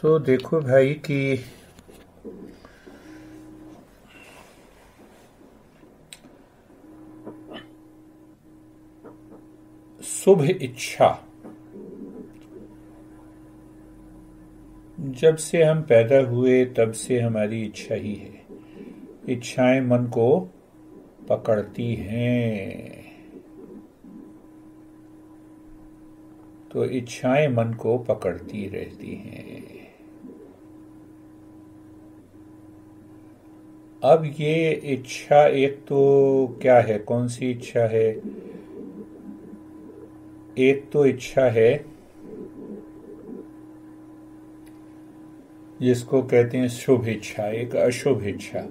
तो देखो भाई कि शुभ इच्छा जब से हम पैदा हुए तब से हमारी इच्छा ही है इच्छाएं मन को पकड़ती हैं तो इच्छाएं मन को पकड़ती रहती हैं अब ये इच्छा एक तो क्या है कौन सी इच्छा है एक तो इच्छा है जिसको कहते हैं शुभ इच्छा एक अशुभ इच्छा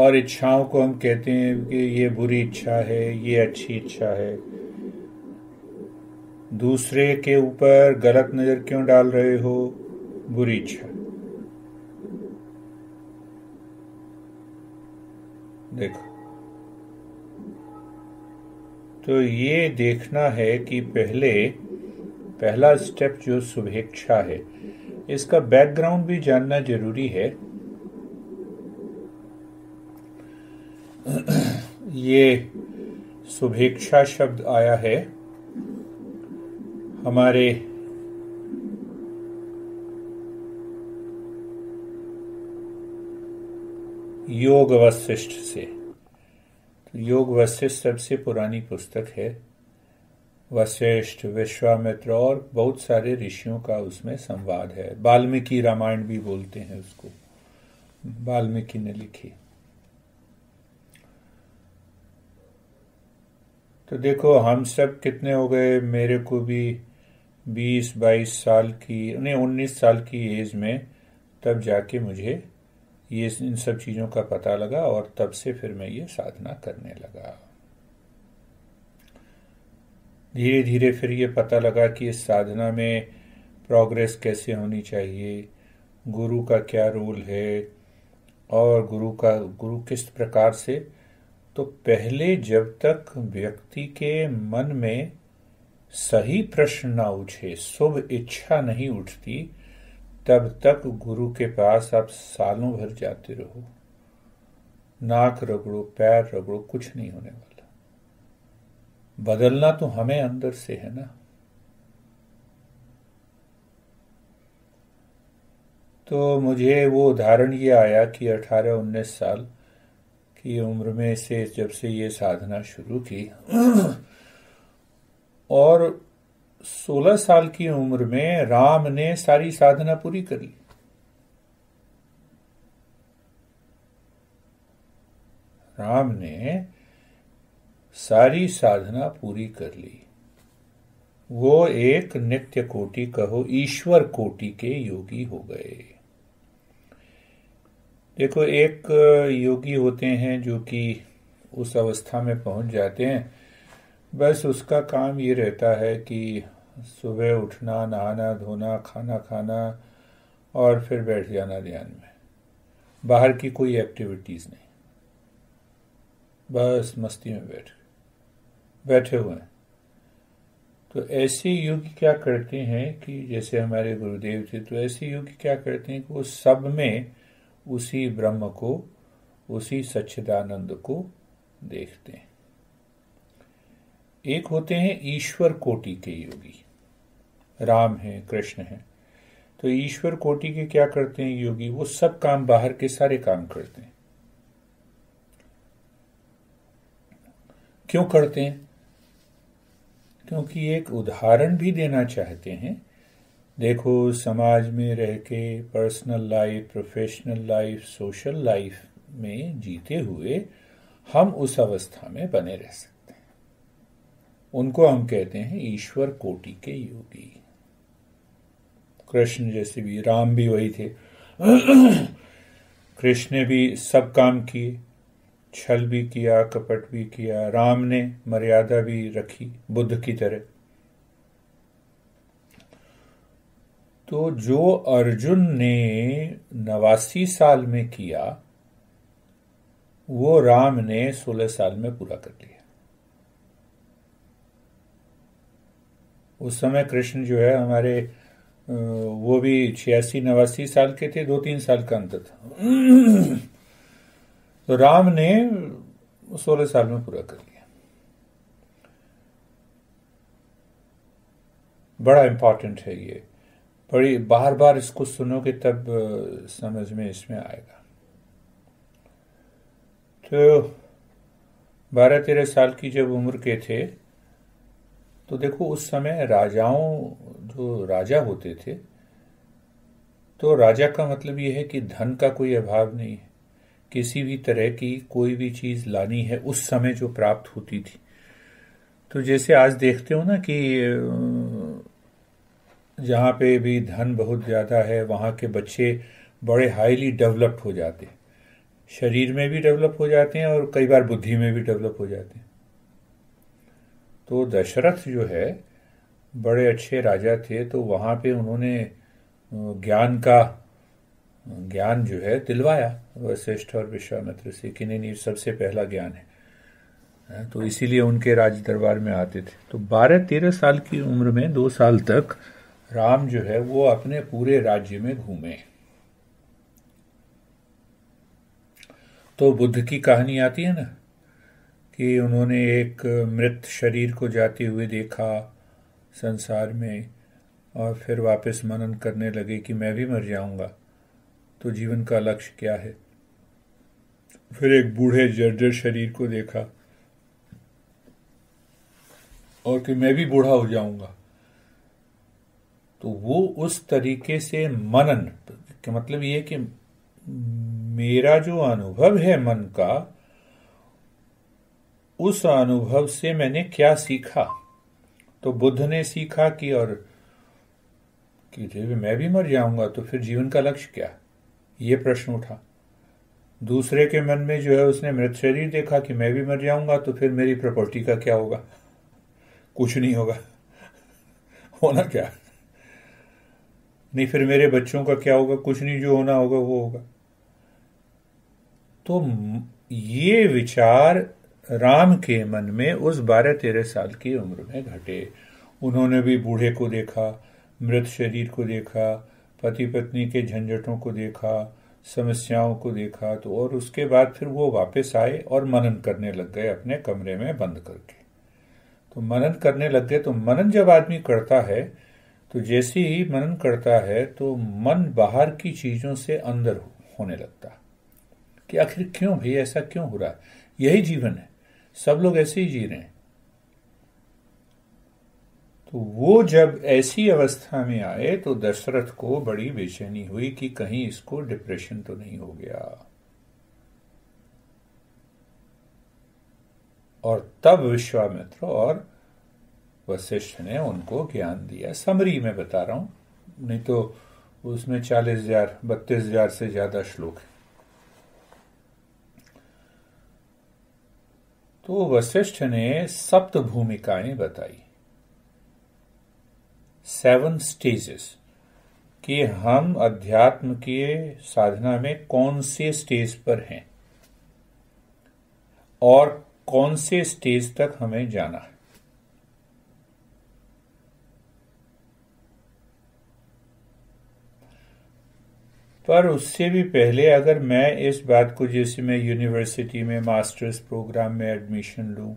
और इच्छाओं को हम कहते हैं कि ये बुरी इच्छा है ये अच्छी इच्छा है दूसरे के ऊपर गलत नजर क्यों डाल रहे हो बुरी इच्छा देखो तो ये देखना है कि पहले पहला स्टेप जो शुभेच्छा है इसका बैकग्राउंड भी जानना जरूरी है ये शुभेच्छा शब्द आया है हमारे योग वशिष्ठ से तो योग वशिष्ठ सबसे पुरानी पुस्तक है वशिष्ठ विश्वामित्र और बहुत सारे ऋषियों का उसमें संवाद है वाल्मीकि रामायण भी बोलते हैं उसको वाल्मीकि ने लिखी तो देखो हम सब कितने हो गए मेरे को भी बीस बाईस साल की नहीं उन्नीस साल की एज में तब जाके मुझे ये इन सब चीज़ों का पता लगा और तब से फिर मैं ये साधना करने लगा धीरे धीरे फिर ये पता लगा कि इस साधना में प्रोग्रेस कैसे होनी चाहिए गुरु का क्या रोल है और गुरु का गुरु किस प्रकार से तो पहले जब तक व्यक्ति के मन में सही प्रश्न ना उठे शुभ इच्छा नहीं उठती तब तक गुरु के पास आप सालों भर जाते रहो नाक रगड़ो पैर रगड़ो कुछ नहीं होने वाला बदलना तो हमें अंदर से है ना तो मुझे वो उदाहरण ये आया कि 18-19 साल की उम्र में से जब से ये साधना शुरू की और 16 साल की उम्र में राम ने सारी साधना पूरी कर ली राम ने सारी साधना पूरी कर ली वो एक नित्य कोटि कहो ईश्वर कोटि के योगी हो गए देखो एक योगी होते हैं जो कि उस अवस्था में पहुंच जाते हैं बस उसका काम ये रहता है कि सुबह उठना नहाना धोना खाना खाना और फिर बैठ जाना ध्यान में बाहर की कोई एक्टिविटीज़ नहीं बस मस्ती में बैठ बैठे हुए हैं तो ऐसे युग क्या करते हैं कि जैसे हमारे गुरुदेव थे तो ऐसे युग क्या करते हैं कि वो सब में उसी ब्रह्म को उसी सच्चिदानंद को देखते हैं एक होते हैं ईश्वर कोटि के योगी राम हैं कृष्ण हैं तो ईश्वर कोटि के क्या करते हैं योगी वो सब काम बाहर के सारे काम करते हैं क्यों करते हैं क्योंकि एक उदाहरण भी देना चाहते हैं देखो समाज में रह के personal life professional life social life में जीते हुए हम उस अवस्था में बने रह सकते उनको हम कहते हैं ईश्वर कोटि के योगी कृष्ण जैसे भी राम भी वही थे कृष्ण ने भी सब काम किए छल भी किया कपट भी किया राम ने मर्यादा भी रखी बुद्ध की तरह तो जो अर्जुन ने नवासी साल में किया वो राम ने सोलह साल में पूरा कर लिया उस समय कृष्ण जो है हमारे वो भी छियासी नवासी साल के थे दो तीन साल का अंतर था तो राम ने सोलह साल में पूरा कर लिया बड़ा इंपॉर्टेंट है ये बड़ी बार बार इसको सुनोगे तब समझ में इसमें आएगा तो बारह तेरह साल की जब उम्र के थे तो देखो उस समय राजाओं जो राजा होते थे तो राजा का मतलब यह है कि धन का कोई अभाव नहीं है किसी भी तरह की कोई भी चीज लानी है उस समय जो प्राप्त होती थी तो जैसे आज देखते हो ना कि जहां पे भी धन बहुत ज़्यादा है वहां के बच्चे बड़े हाईली डेवलप्ड हो जाते हैं शरीर में भी डेवलप हो जाते हैं और कई बार बुद्धि में भी डेवलप हो जाते हैं तो दशरथ जो है बड़े अच्छे राजा थे तो वहां पे उन्होंने ज्ञान का ज्ञान जो है दिलवाया वशिष्ठ और विश्वामित्र से कि नहीं नहीं सबसे पहला ज्ञान है हाँ, तो इसीलिए उनके राज दरबार में आते थे तो बारह तेरह साल की उम्र में दो साल तक राम जो है वो अपने पूरे राज्य में घूमे तो बुद्ध की कहानी आती है ना कि उन्होंने एक मृत शरीर को जाते हुए देखा संसार में और फिर वापस मनन करने लगे कि मैं भी मर जाऊंगा तो जीवन का लक्ष्य क्या है फिर एक बूढ़े जर्जर शरीर को देखा और कि मैं भी बूढ़ा हो जाऊंगा तो वो उस तरीके से मनन तो का मतलब ये कि मेरा जो अनुभव है मन का उस अनुभव से मैंने क्या सीखा तो बुद्ध ने सीखा कि और कि मैं भी मर जाऊंगा तो फिर जीवन का लक्ष्य क्या ये प्रश्न उठा दूसरे के मन में जो है उसने मृत शरीर देखा कि मैं भी मर जाऊंगा तो फिर मेरी प्रॉपर्टी का क्या होगा कुछ नहीं होगा होना क्या नहीं फिर मेरे बच्चों का क्या होगा कुछ नहीं जो होना होगा वो होगा तो ये विचार राम के मन में उस बारह तेरह साल की उम्र में घटे उन्होंने भी बूढ़े को देखा मृत शरीर को देखा पति पत्नी के झंझटों को देखा समस्याओं को देखा तो और उसके बाद फिर वो वापस आए और मनन करने लग गए अपने कमरे में बंद करके तो मनन करने लग गए तो मनन जब आदमी करता है तो जैसे ही मनन करता है तो मन बाहर की चीजों से अंदर होने लगता कि आखिर क्यों भाई ऐसा क्यों हो रहा है यही जीवन है सब लोग ऐसे ही जी रहे हैं तो वो जब ऐसी अवस्था में आए तो दशरथ को बड़ी बेचैनी हुई कि कहीं इसको डिप्रेशन तो नहीं हो गया और तब विश्वामित्र और वशिष्ठ ने उनको ज्ञान दिया समरी में बता रहा हूं नहीं तो उसमें चालीस हजार बत्तीस हजार से ज्यादा श्लोक है तो वशिष्ठ ने सप्त भूमिकाएं बताई सेवन स्टेजेस कि हम अध्यात्म के साधना में कौन से स्टेज पर हैं और कौन से स्टेज तक हमें जाना है पर उससे भी पहले अगर मैं इस बात को जैसे मैं यूनिवर्सिटी में मास्टर्स प्रोग्राम में एडमिशन लू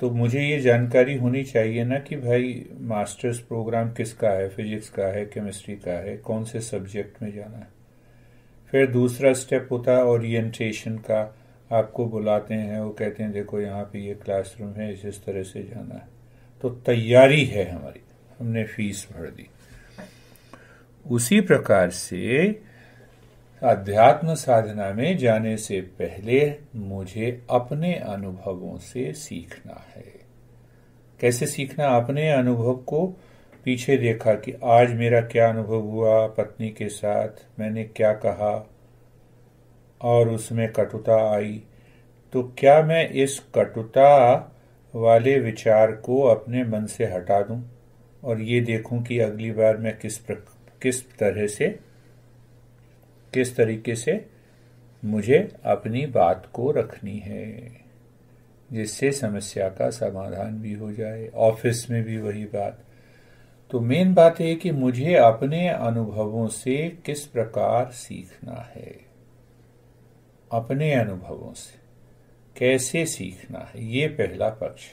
तो मुझे ये जानकारी होनी चाहिए ना कि भाई मास्टर्स प्रोग्राम किसका है फिजिक्स का है केमिस्ट्री का है कौन से सब्जेक्ट में जाना है फिर दूसरा स्टेप होता है ओरिएंटेशन का आपको बुलाते हैं वो कहते हैं देखो यहाँ पे ये क्लासरूम है इस इस तरह से जाना है तो तैयारी है हमारी हमने फीस भर दी उसी प्रकार से अध्यात्म साधना में जाने से पहले मुझे अपने अनुभवों से सीखना है कैसे सीखना अपने अनुभव को पीछे देखा कि आज मेरा क्या अनुभव हुआ पत्नी के साथ मैंने क्या कहा और उसमें कटुता आई तो क्या मैं इस कटुता वाले विचार को अपने मन से हटा दूं और ये देखूं कि अगली बार मैं किस प्र, किस तरह से किस तरीके से मुझे अपनी बात को रखनी है जिससे समस्या का समाधान भी हो जाए ऑफिस में भी वही बात तो मेन बात यह कि मुझे अपने अनुभवों से किस प्रकार सीखना है अपने अनुभवों से कैसे सीखना है ये पहला पक्ष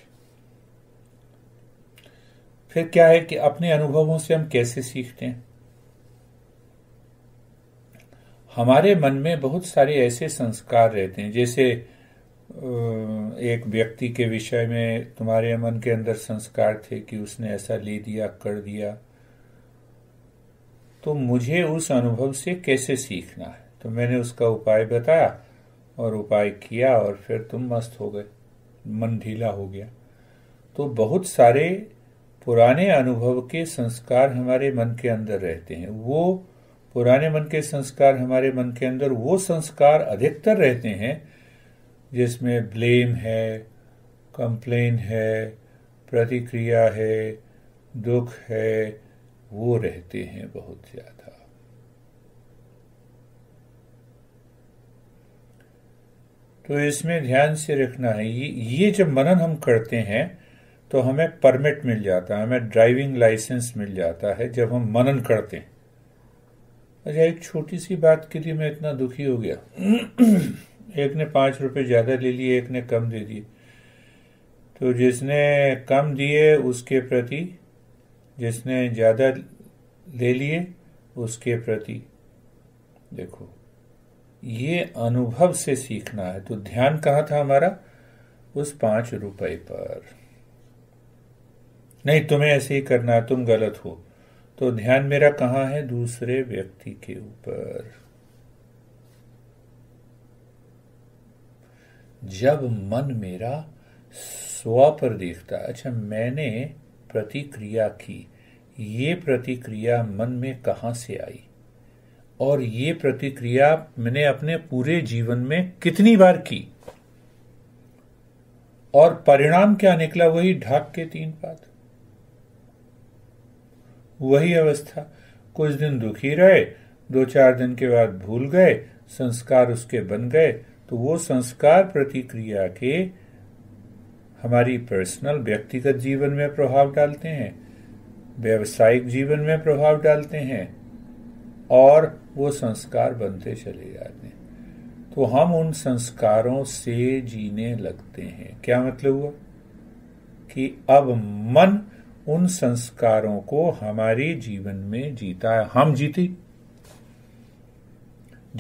फिर क्या है कि अपने अनुभवों से हम कैसे सीखते हैं हमारे मन में बहुत सारे ऐसे संस्कार रहते हैं जैसे एक व्यक्ति के विषय में तुम्हारे मन के अंदर संस्कार थे कि उसने ऐसा ले दिया कर दिया तो मुझे उस अनुभव से कैसे सीखना है तो मैंने उसका उपाय बताया और उपाय किया और फिर तुम मस्त हो गए मन ढीला हो गया तो बहुत सारे पुराने अनुभव के संस्कार हमारे मन के अंदर रहते हैं वो पुराने मन के संस्कार हमारे मन के अंदर वो संस्कार अधिकतर रहते हैं जिसमें ब्लेम है कंप्लेन है प्रतिक्रिया है दुख है वो रहते हैं बहुत ज्यादा तो इसमें ध्यान से रखना है ये ये जब मनन हम करते हैं तो हमें परमिट मिल जाता है हमें ड्राइविंग लाइसेंस मिल जाता है जब हम मनन करते हैं अच्छा एक छोटी सी बात के लिए मैं इतना दुखी हो गया एक ने पांच रुपये ज़्यादा ले लिए एक ने कम दे दिए तो जिसने कम दिए उसके प्रति जिसने ज़्यादा ले लिए उसके प्रति देखो ये अनुभव से सीखना है तो ध्यान कहाँ था हमारा उस पांच रुपए पर नहीं तुम्हें ऐसे ही करना तुम गलत हो तो ध्यान मेरा कहां है दूसरे व्यक्ति के ऊपर जब मन मेरा स्व पर देखता अच्छा मैंने प्रतिक्रिया की ये प्रतिक्रिया मन में कहां से आई और ये प्रतिक्रिया मैंने अपने पूरे जीवन में कितनी बार की और परिणाम क्या निकला वही ढाक के तीन पात्र वही अवस्था कुछ दिन दुखी रहे दो चार दिन के बाद भूल गए संस्कार उसके बन गए तो वो संस्कार प्रतिक्रिया के हमारी पर्सनल व्यक्तिगत जीवन में प्रभाव डालते हैं व्यावसायिक जीवन में प्रभाव डालते हैं और वो संस्कार बनते चले जाते हैं तो हम उन संस्कारों से जीने लगते हैं क्या मतलब हुआ कि अब मन उन संस्कारों को हमारे जीवन में जीता है हम जीते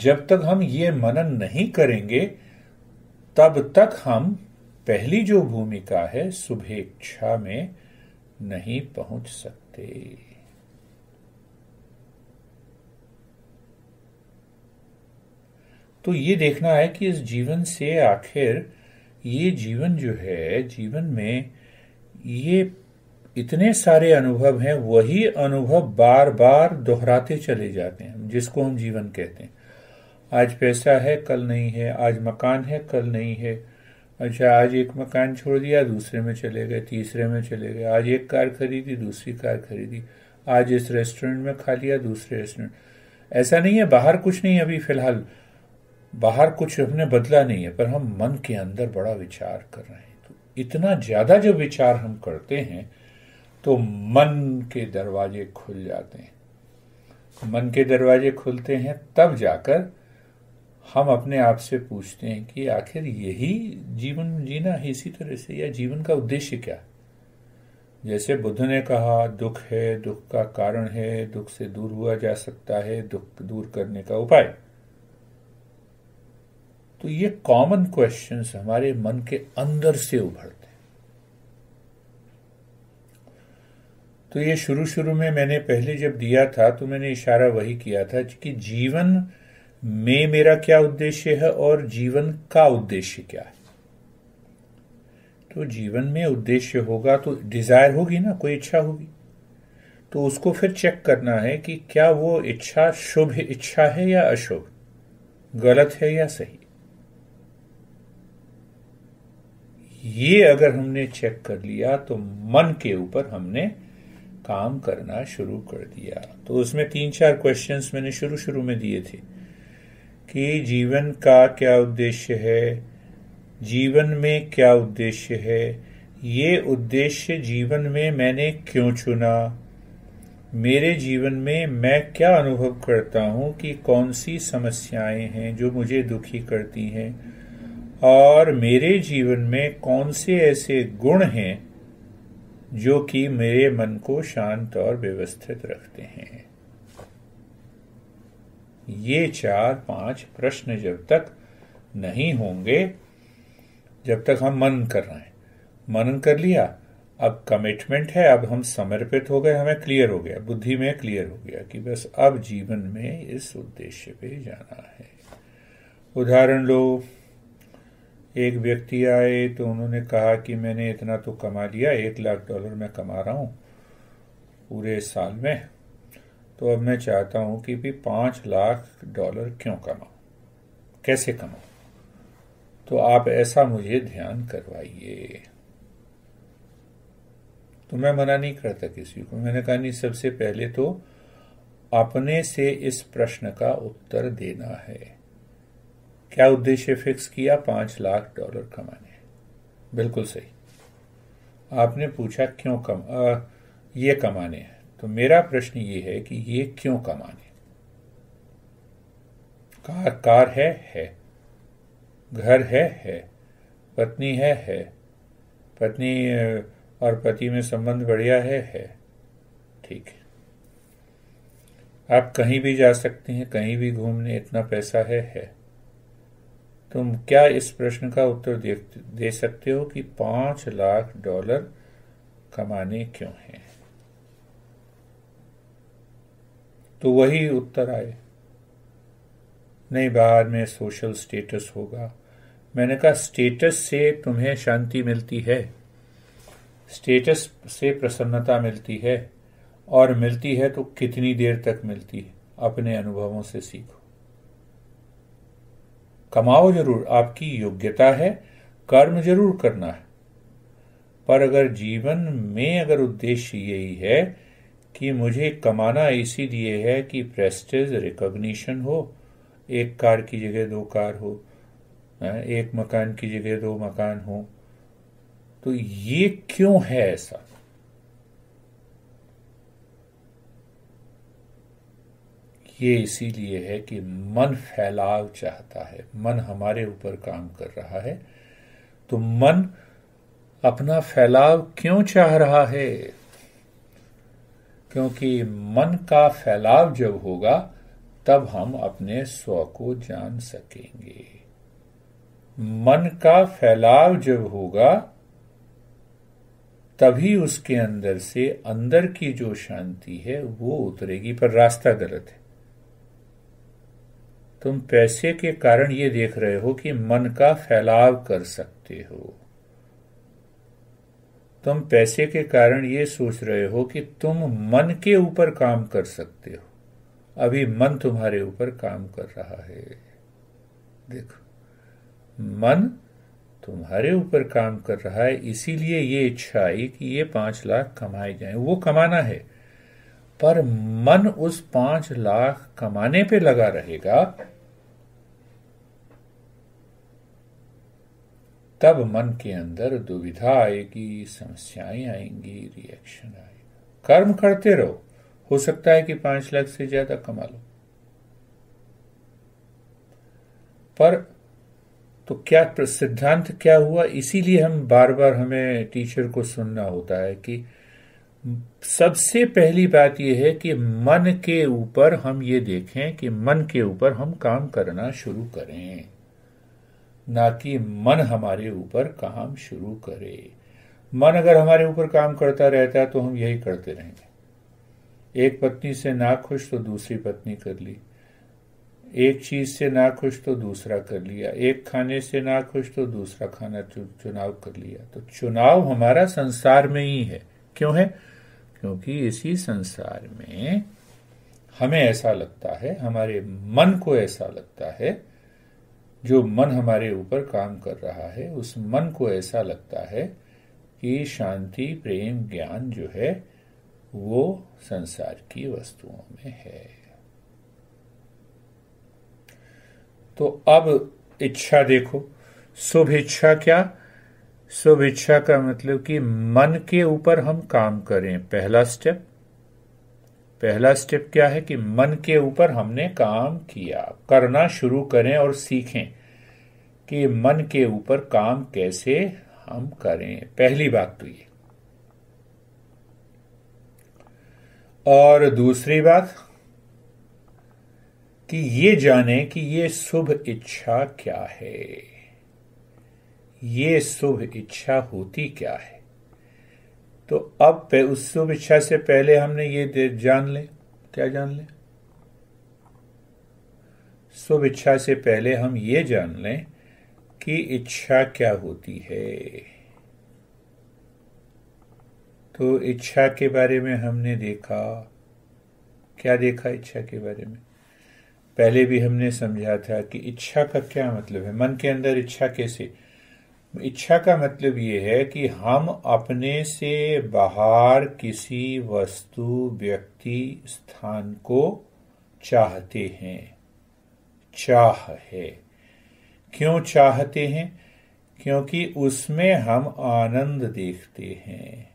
जब तक हम ये मनन नहीं करेंगे तब तक हम पहली जो भूमिका है शुभेच्छा में नहीं पहुंच सकते तो ये देखना है कि इस जीवन से आखिर ये जीवन जो है जीवन में ये इतने सारे अनुभव हैं वही अनुभव बार बार दोहराते चले जाते हैं जिसको हम जीवन कहते हैं आज पैसा है कल नहीं है आज मकान है कल नहीं है अच्छा आज एक मकान छोड़ दिया दूसरे में चले गए तीसरे में चले गए आज एक कार खरीदी दूसरी कार खरीदी आज इस रेस्टोरेंट में खा लिया दूसरे रेस्टोरेंट ऐसा नहीं है बाहर कुछ नहीं अभी फिलहाल बाहर कुछ हमने बदला नहीं है पर हम मन के अंदर बड़ा विचार कर रहे हैं तो इतना ज़्यादा जो विचार हम करते हैं तो मन के दरवाजे खुल जाते हैं मन के दरवाजे खुलते हैं तब जाकर हम अपने आप से पूछते हैं कि आखिर यही जीवन जीना है इसी तरह से या जीवन का उद्देश्य क्या जैसे बुद्ध ने कहा दुख है दुख का कारण है दुख से दूर हुआ जा सकता है दुख दूर करने का उपाय तो ये कॉमन क्वेश्चंस हमारे मन के अंदर से उभरते तो ये शुरू शुरू में मैंने पहले जब दिया था तो मैंने इशारा वही किया था कि जीवन में मेरा क्या उद्देश्य है और जीवन का उद्देश्य क्या है तो जीवन में उद्देश्य होगा तो डिजायर होगी ना कोई इच्छा होगी तो उसको फिर चेक करना है कि क्या वो इच्छा शुभ इच्छा है या अशुभ गलत है या सही ये अगर हमने चेक कर लिया तो मन के ऊपर हमने काम करना शुरू कर दिया तो उसमें तीन चार क्वेश्चंस मैंने शुरू शुरू में दिए थे कि जीवन का क्या उद्देश्य है जीवन में क्या उद्देश्य है ये उद्देश्य जीवन में मैंने क्यों चुना मेरे जीवन में मैं क्या अनुभव करता हूँ कि कौन सी समस्याएं हैं जो मुझे दुखी करती हैं और मेरे जीवन में कौन से ऐसे गुण हैं जो कि मेरे मन को शांत और व्यवस्थित रखते हैं ये चार पांच प्रश्न जब तक नहीं होंगे जब तक हम मन कर रहे हैं मनन कर लिया अब कमिटमेंट है अब हम समर्पित हो गए हमें क्लियर हो गया बुद्धि में क्लियर हो गया कि बस अब जीवन में इस उद्देश्य पे जाना है उदाहरण लो एक व्यक्ति आए तो उन्होंने कहा कि मैंने इतना तो कमा लिया एक लाख डॉलर मैं कमा रहा हूँ पूरे साल में तो अब मैं चाहता हूँ कि भी पांच लाख डॉलर क्यों कमाऊ कैसे कमाऊ तो आप ऐसा मुझे ध्यान करवाइए तो मैं मना नहीं करता किसी को मैंने कहा नहीं सबसे पहले तो अपने से इस प्रश्न का उत्तर देना है क्या उद्देश्य फिक्स किया पांच लाख डॉलर कमाने बिल्कुल सही आपने पूछा क्यों कम आ, ये कमाने हैं तो मेरा प्रश्न ये है कि ये क्यों कमाने कार कार है है घर है है पत्नी है है पत्नी और पति में संबंध बढ़िया है है ठीक है आप कहीं भी जा सकते हैं कहीं भी घूमने इतना पैसा है है तुम क्या इस प्रश्न का उत्तर दे, दे सकते हो कि पांच लाख डॉलर कमाने क्यों हैं तो वही उत्तर आए नहीं बाहर में सोशल स्टेटस होगा मैंने कहा स्टेटस से तुम्हें शांति मिलती है स्टेटस से प्रसन्नता मिलती है और मिलती है तो कितनी देर तक मिलती है अपने अनुभवों से सीखो कमाओ जरूर आपकी योग्यता है कर्म जरूर करना है पर अगर जीवन में अगर उद्देश्य यही है कि मुझे कमाना इसीलिए है कि प्रेस्टेज रिकॉग्निशन हो एक कार की जगह दो कार हो एक मकान की जगह दो मकान हो तो ये क्यों है ऐसा ये इसीलिए है कि मन फैलाव चाहता है मन हमारे ऊपर काम कर रहा है तो मन अपना फैलाव क्यों चाह रहा है क्योंकि मन का फैलाव जब होगा तब हम अपने स्व को जान सकेंगे मन का फैलाव जब होगा तभी उसके अंदर से अंदर की जो शांति है वो उतरेगी पर रास्ता गलत है तुम पैसे के कारण ये देख रहे हो कि मन का फैलाव कर सकते हो तुम पैसे के कारण ये सोच रहे हो कि तुम मन के ऊपर काम कर सकते हो अभी मन तुम्हारे ऊपर काम कर रहा है देखो मन तुम्हारे ऊपर काम कर रहा है इसीलिए ये इच्छा आई कि ये पांच लाख कमाए जाएं वो कमाना है पर मन उस पांच लाख कमाने पे लगा रहेगा तब मन के अंदर दुविधा आएगी समस्याएं आएंगी रिएक्शन आएगा कर्म करते रहो हो सकता है कि पांच लाख से ज्यादा कमा लो पर तो क्या सिद्धांत क्या हुआ इसीलिए हम बार बार हमें टीचर को सुनना होता है कि सबसे पहली बात यह है कि मन के ऊपर हम ये देखें कि मन के ऊपर हम काम करना शुरू करें ना कि मन हमारे ऊपर काम शुरू करे मन अगर हमारे ऊपर काम करता रहता है तो हम यही करते रहेंगे एक पत्नी से ना खुश तो दूसरी पत्नी कर ली एक चीज से ना खुश तो दूसरा कर लिया एक खाने से ना खुश तो दूसरा खाना चुनाव कर लिया तो चुनाव हमारा संसार में ही है क्यों है क्योंकि इसी संसार में हमें ऐसा लगता है हमारे मन को ऐसा लगता है जो मन हमारे ऊपर काम कर रहा है उस मन को ऐसा लगता है कि शांति प्रेम ज्ञान जो है वो संसार की वस्तुओं में है तो अब इच्छा देखो शुभ इच्छा क्या शुभ इच्छा का मतलब कि मन के ऊपर हम काम करें पहला स्टेप पहला स्टेप क्या है कि मन के ऊपर हमने काम किया करना शुरू करें और सीखें कि मन के ऊपर काम कैसे हम करें पहली बात तो ये और दूसरी बात कि ये जाने कि ये शुभ इच्छा क्या है ये शुभ इच्छा होती क्या है तो अब उस शुभ इच्छा से पहले हमने ये जान लें क्या जान लें शुभ इच्छा से पहले हम ये जान लें कि इच्छा क्या होती है तो इच्छा के बारे में हमने देखा क्या देखा इच्छा के बारे में पहले भी हमने समझा था कि इच्छा का क्या मतलब है मन के अंदर इच्छा कैसे इच्छा का मतलब ये है कि हम अपने से बाहर किसी वस्तु व्यक्ति स्थान को चाहते हैं चाह है क्यों चाहते हैं क्योंकि उसमें हम आनंद देखते हैं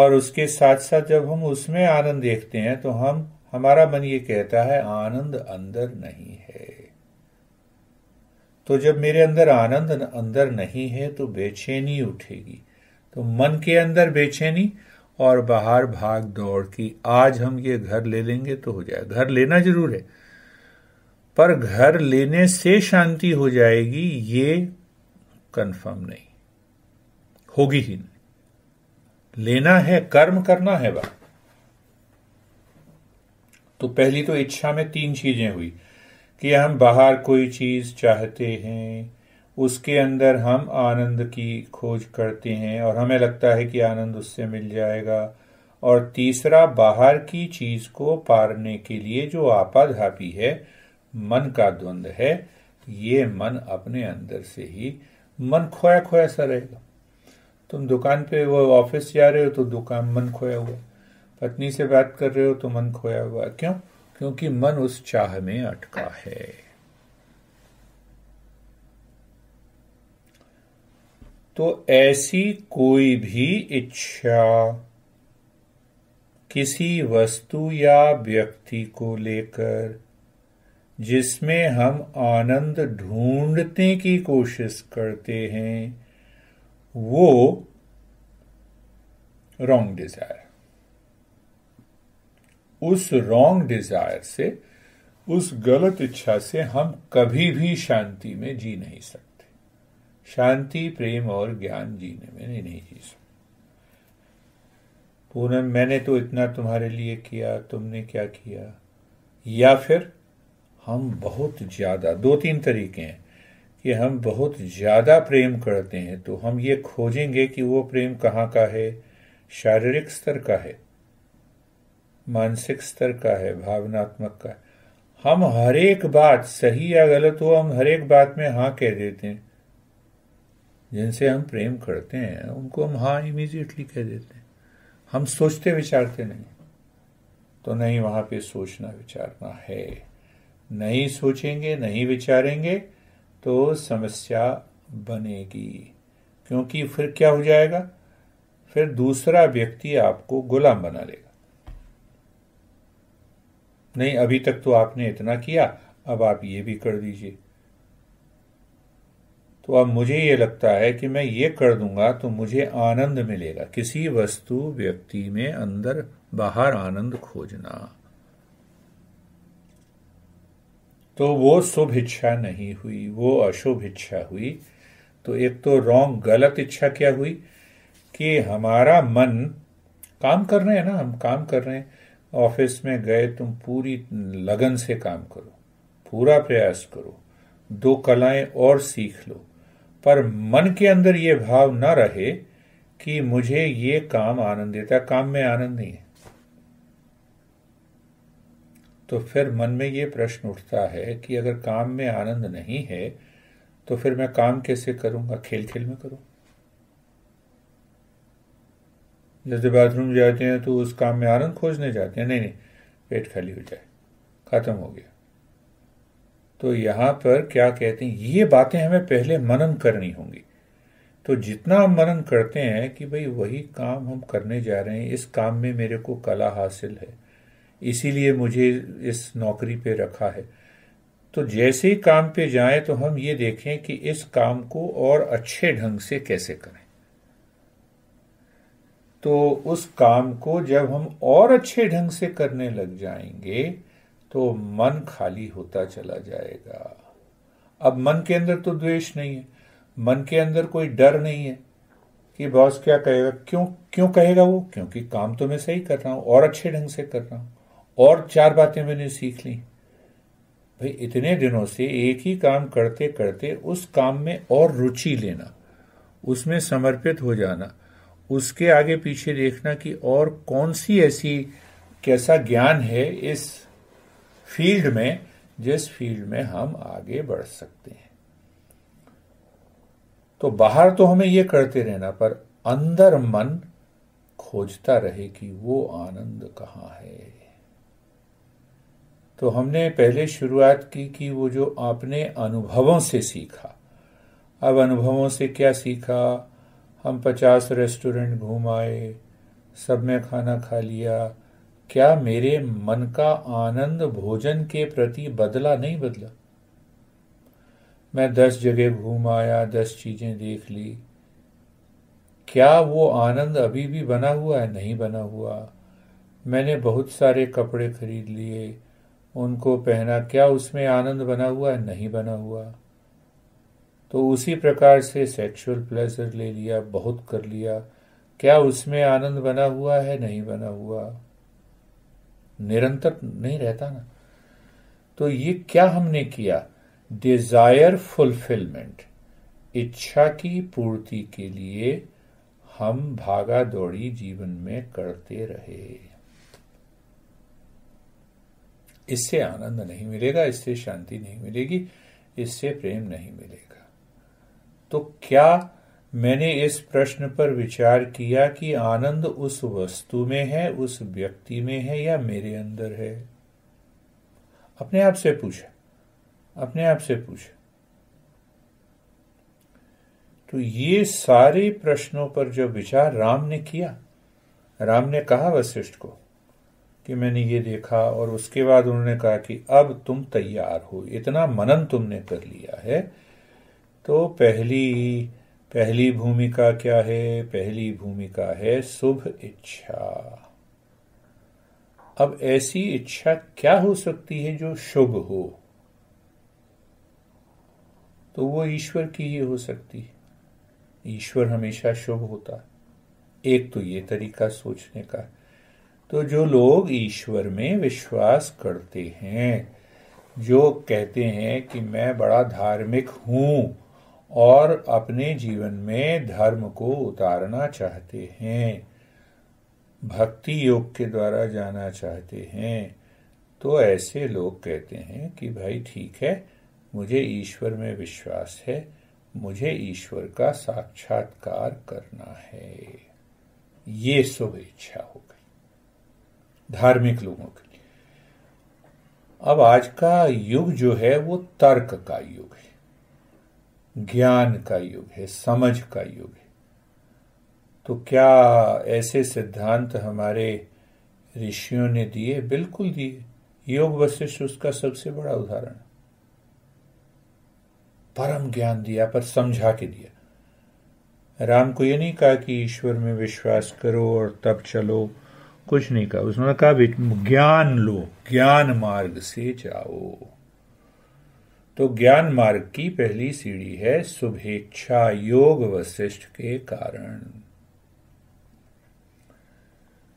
और उसके साथ साथ जब हम उसमें आनंद देखते हैं तो हम हमारा मन ये कहता है आनंद अंदर नहीं है तो जब मेरे अंदर आनंद अंदर नहीं है तो बेचैनी उठेगी तो मन के अंदर बेचैनी और बाहर भाग दौड़ की आज हम ये घर ले लेंगे तो हो जाए घर लेना जरूर है पर घर लेने से शांति हो जाएगी ये कंफर्म नहीं होगी ही नहीं लेना है कर्म करना है बात तो पहली तो इच्छा में तीन चीजें हुई कि हम बाहर कोई चीज़ चाहते हैं उसके अंदर हम आनंद की खोज करते हैं और हमें लगता है कि आनंद उससे मिल जाएगा और तीसरा बाहर की चीज़ को पारने के लिए जो आपाधापी है मन का द्वंद्व है ये मन अपने अंदर से ही मन खोया खोया सा रहेगा तुम दुकान पे वो ऑफिस जा रहे हो तो दुकान मन खोया हुआ पत्नी से बात कर रहे हो तो मन खोया हुआ क्यों क्योंकि मन उस चाह में अटका हाँ। है तो ऐसी कोई भी इच्छा किसी वस्तु या व्यक्ति को लेकर जिसमें हम आनंद ढूंढने की कोशिश करते हैं वो रॉन्ग डिजायर उस रॉन्ग डिजायर से उस गलत इच्छा से हम कभी भी शांति में जी नहीं सकते शांति प्रेम और ज्ञान जीने में नहीं, नहीं जी सकते पूनम मैंने तो इतना तुम्हारे लिए किया तुमने क्या किया या फिर हम बहुत ज़्यादा दो तीन तरीके हैं कि हम बहुत ज़्यादा प्रेम करते हैं तो हम ये खोजेंगे कि वो प्रेम कहाँ का है शारीरिक स्तर का है मानसिक स्तर का है भावनात्मक का हम हर एक बात सही या गलत हो हम हर एक बात में हाँ कह देते हैं जिनसे हम प्रेम करते हैं उनको हम हाँ इमीजिएटली कह देते हैं हम सोचते विचारते नहीं तो नहीं वहां पे सोचना विचारना है नहीं सोचेंगे नहीं विचारेंगे तो समस्या बनेगी क्योंकि फिर क्या हो जाएगा फिर दूसरा व्यक्ति आपको गुलाम बना लेगा नहीं अभी तक तो आपने इतना किया अब आप ये भी कर दीजिए तो अब मुझे ये लगता है कि मैं ये कर दूंगा तो मुझे आनंद मिलेगा किसी वस्तु व्यक्ति में अंदर बाहर आनंद खोजना तो वो शुभ इच्छा नहीं हुई वो अशुभ इच्छा हुई तो एक तो रॉन्ग गलत इच्छा क्या हुई कि हमारा मन काम कर रहे हैं ना हम काम कर रहे हैं ऑफिस में गए तुम पूरी लगन से काम करो पूरा प्रयास करो दो कलाएं और सीख लो पर मन के अंदर ये भाव न रहे कि मुझे ये काम आनंद देता काम में आनंद नहीं है तो फिर मन में ये प्रश्न उठता है कि अगर काम में आनंद नहीं है तो फिर मैं काम कैसे करूंगा खेल खेल में करूंगा जैसे बाथरूम जाते हैं तो उस काम में आनंद खोजने जाते हैं नहीं नहीं पेट खाली हो जाए खत्म हो गया तो यहां पर क्या कहते हैं ये बातें हमें पहले मनन करनी होंगी तो जितना हम मनन करते हैं कि भाई वही काम हम करने जा रहे हैं इस काम में मेरे को कला हासिल है इसीलिए मुझे इस नौकरी पे रखा है तो जैसे ही काम पे जाएं तो हम ये देखें कि इस काम को और अच्छे ढंग से कैसे करें तो उस काम को जब हम और अच्छे ढंग से करने लग जाएंगे तो मन खाली होता चला जाएगा अब मन के अंदर तो द्वेष नहीं है मन के अंदर कोई डर नहीं है कि बॉस क्या कहेगा क्यों क्यों कहेगा वो क्योंकि काम तो मैं सही कर रहा हूं और अच्छे ढंग से कर रहा हूं और चार बातें मैंने सीख ली भाई इतने दिनों से एक ही काम करते करते उस काम में और रुचि लेना उसमें समर्पित हो जाना उसके आगे पीछे देखना कि और कौन सी ऐसी कैसा ज्ञान है इस फील्ड में जिस फील्ड में हम आगे बढ़ सकते हैं तो बाहर तो हमें यह करते रहना पर अंदर मन खोजता रहे कि वो आनंद कहाँ है तो हमने पहले शुरुआत की कि वो जो आपने अनुभवों से सीखा अब अनुभवों से क्या सीखा हम पचास रेस्टोरेंट घूम आए सब में खाना खा लिया क्या मेरे मन का आनंद भोजन के प्रति बदला नहीं बदला मैं दस जगह घूम आया दस चीजें देख ली क्या वो आनंद अभी भी बना हुआ है नहीं बना हुआ मैंने बहुत सारे कपड़े खरीद लिए उनको पहना क्या उसमें आनंद बना हुआ है नहीं बना हुआ तो उसी प्रकार से सेक्सुअल प्लेजर ले लिया बहुत कर लिया क्या उसमें आनंद बना हुआ है नहीं बना हुआ निरंतर नहीं रहता ना तो ये क्या हमने किया डिजायर फुलफिलमेंट इच्छा की पूर्ति के लिए हम भागा दौड़ी जीवन में करते रहे इससे आनंद नहीं मिलेगा इससे शांति नहीं मिलेगी इससे प्रेम नहीं मिलेगा तो क्या मैंने इस प्रश्न पर विचार किया कि आनंद उस वस्तु में है उस व्यक्ति में है या मेरे अंदर है अपने आप से पूछा अपने आप से पूछा तो ये सारे प्रश्नों पर जो विचार राम ने किया राम ने कहा वशिष्ठ को कि मैंने ये देखा और उसके बाद उन्होंने कहा कि अब तुम तैयार हो इतना मनन तुमने कर लिया है तो पहली पहली भूमिका क्या है पहली भूमिका है शुभ इच्छा अब ऐसी इच्छा क्या हो सकती है जो शुभ हो तो वो ईश्वर की ही हो सकती है ईश्वर हमेशा शुभ होता है एक तो ये तरीका सोचने का तो जो लोग ईश्वर में विश्वास करते हैं जो कहते हैं कि मैं बड़ा धार्मिक हूं और अपने जीवन में धर्म को उतारना चाहते हैं भक्ति योग के द्वारा जाना चाहते हैं तो ऐसे लोग कहते हैं कि भाई ठीक है मुझे ईश्वर में विश्वास है मुझे ईश्वर का साक्षात्कार करना है ये शुभ इच्छा हो गई धार्मिक लोगों के लिए अब आज का युग जो है वो तर्क का युग है ज्ञान का युग है समझ का युग है तो क्या ऐसे सिद्धांत हमारे ऋषियों ने दिए बिल्कुल दिए योग वशिष्ठ उसका सबसे बड़ा उदाहरण परम ज्ञान दिया पर समझा के दिया राम को यह नहीं कहा कि ईश्वर में विश्वास करो और तब चलो कुछ नहीं कहा उसने कहा ज्ञान लो ज्ञान मार्ग से जाओ तो ज्ञान मार्ग की पहली सीढ़ी है शुभेच्छा योग वशिष्ठ के कारण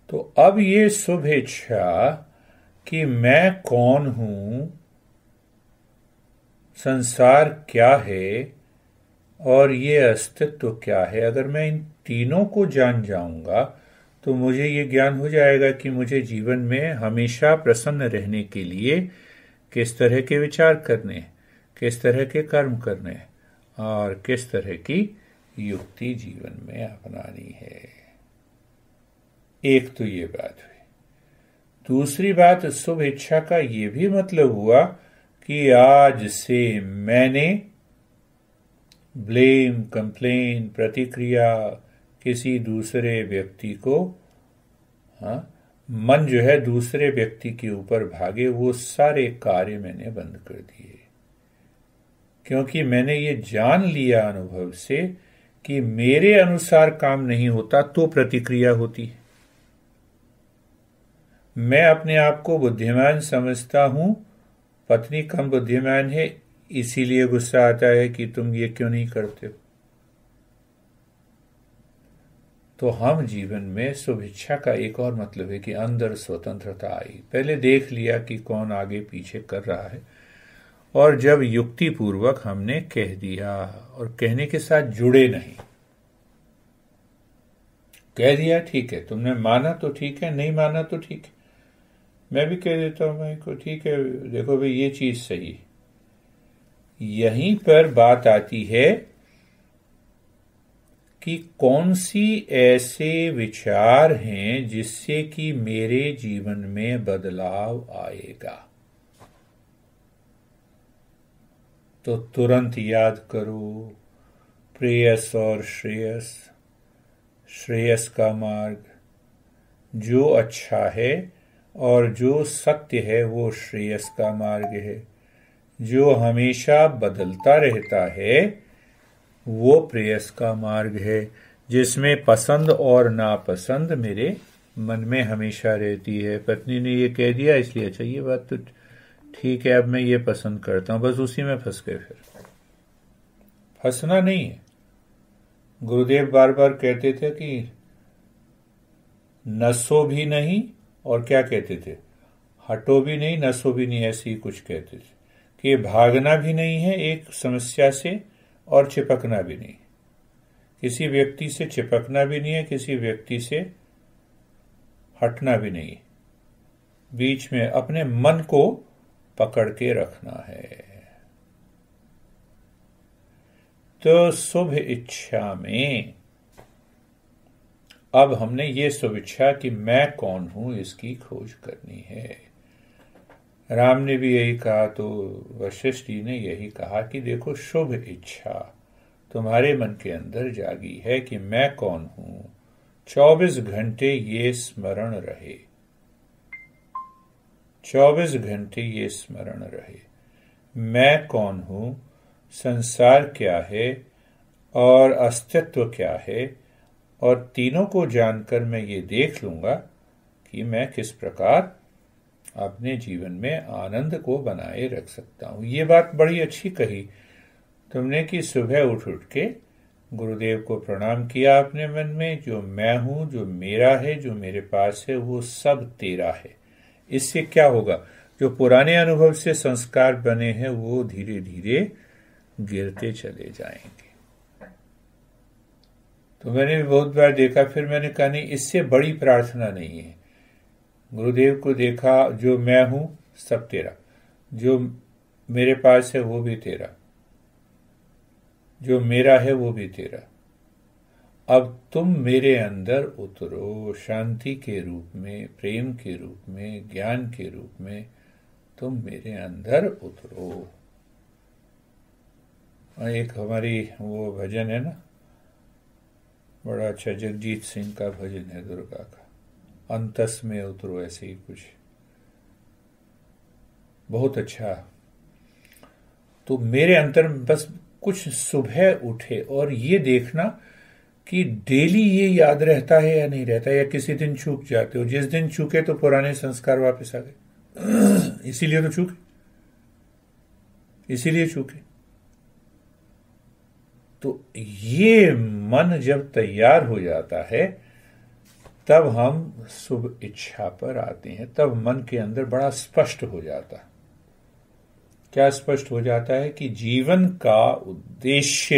तो अब ये शुभेच्छा कि मैं कौन हूं संसार क्या है और ये अस्तित्व क्या है अगर मैं इन तीनों को जान जाऊंगा तो मुझे ये ज्ञान हो जाएगा कि मुझे जीवन में हमेशा प्रसन्न रहने के लिए किस तरह के विचार करने हैं किस तरह के कर्म करने और किस तरह की युक्ति जीवन में अपनानी है एक तो ये बात हुई दूसरी बात शुभ इच्छा का ये भी मतलब हुआ कि आज से मैंने ब्लेम कंप्लेन प्रतिक्रिया किसी दूसरे व्यक्ति को हा? मन जो है दूसरे व्यक्ति के ऊपर भागे वो सारे कार्य मैंने बंद कर दिए क्योंकि मैंने ये जान लिया अनुभव से कि मेरे अनुसार काम नहीं होता तो प्रतिक्रिया होती है मैं अपने आप को बुद्धिमान समझता हूं पत्नी कम बुद्धिमान है इसीलिए गुस्सा आता है कि तुम ये क्यों नहीं करते हो तो हम जीवन में शुभेच्छा का एक और मतलब है कि अंदर स्वतंत्रता आई पहले देख लिया कि कौन आगे पीछे कर रहा है और जब युक्ति पूर्वक हमने कह दिया और कहने के साथ जुड़े नहीं कह दिया ठीक है तुमने माना तो ठीक है नहीं माना तो ठीक है मैं भी कह देता हूं भाई को ठीक है देखो भाई ये चीज सही है यहीं पर बात आती है कि कौन सी ऐसे विचार हैं जिससे कि मेरे जीवन में बदलाव आएगा तो तुरंत याद करो प्रेयस और श्रेयस श्रेयस का मार्ग जो अच्छा है और जो सत्य है वो श्रेयस का मार्ग है जो हमेशा बदलता रहता है वो प्रेयस का मार्ग है जिसमें पसंद और नापसंद मेरे मन में हमेशा रहती है पत्नी ने ये कह दिया इसलिए अच्छा ये बात तो ठीक है अब मैं ये पसंद करता हूं बस उसी में फंस गए फिर फंसना नहीं है गुरुदेव बार बार कहते थे कि नसो भी नहीं और क्या कहते थे हटो भी नहीं नसो भी नहीं ऐसी कुछ कहते थे कि भागना भी नहीं है एक समस्या से और चिपकना भी नहीं किसी व्यक्ति से चिपकना भी नहीं है किसी व्यक्ति से हटना भी नहीं बीच में अपने मन को पकड़ के रखना है तो शुभ इच्छा में अब हमने ये शुभ इच्छा कि मैं कौन हूं इसकी खोज करनी है राम ने भी यही कहा तो वशिष्ठ जी ने यही कहा कि देखो शुभ इच्छा तुम्हारे मन के अंदर जागी है कि मैं कौन हूं चौबीस घंटे ये स्मरण रहे चौबीस घंटे ये स्मरण रहे मैं कौन हूं संसार क्या है और अस्तित्व क्या है और तीनों को जानकर मैं ये देख लूंगा कि मैं किस प्रकार अपने जीवन में आनंद को बनाए रख सकता हूं ये बात बड़ी अच्छी कही तुमने कि सुबह उठ उठ के गुरुदेव को प्रणाम किया अपने मन में जो मैं हूं जो मेरा है जो मेरे पास है वो सब तेरा है इससे क्या होगा जो पुराने अनुभव से संस्कार बने हैं वो धीरे धीरे गिरते चले जाएंगे तो मैंने भी बहुत बार देखा फिर मैंने कहा नहीं इससे बड़ी प्रार्थना नहीं है गुरुदेव को देखा जो मैं हूं सब तेरा जो मेरे पास है वो भी तेरा जो मेरा है वो भी तेरा अब तुम मेरे अंदर उतरो शांति के रूप में प्रेम के रूप में ज्ञान के रूप में तुम मेरे अंदर उतरो हाँ, एक हमारी वो भजन है ना बड़ा अच्छा जगजीत सिंह का भजन है दुर्गा का अंतस में उतरो ऐसे ही कुछ बहुत अच्छा तो मेरे अंतर बस कुछ सुबह उठे और ये देखना कि डेली ये याद रहता है या नहीं रहता या किसी दिन चूक जाते हो जिस दिन चूके तो पुराने संस्कार वापस आ गए इसीलिए तो चूके इसीलिए चूके तो ये मन जब तैयार हो जाता है तब हम शुभ इच्छा पर आते हैं तब मन के अंदर बड़ा स्पष्ट हो जाता क्या स्पष्ट हो जाता है कि जीवन का उद्देश्य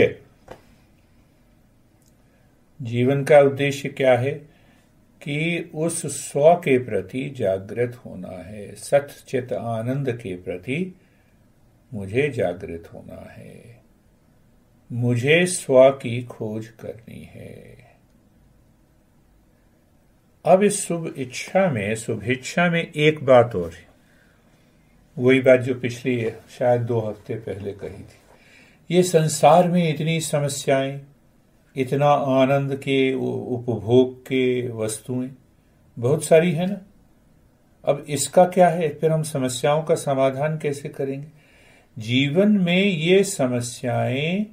जीवन का उद्देश्य क्या है कि उस स्व के प्रति जागृत होना है चित आनंद के प्रति मुझे जागृत होना है मुझे स्व की खोज करनी है अब इस शुभ इच्छा में शुभ इच्छा में एक बात और है वही बात जो पिछली शायद दो हफ्ते पहले कही थी ये संसार में इतनी समस्याएं इतना आनंद के उपभोग के वस्तुएं बहुत सारी है ना अब इसका क्या है फिर हम समस्याओं का समाधान कैसे करेंगे जीवन में ये समस्याएं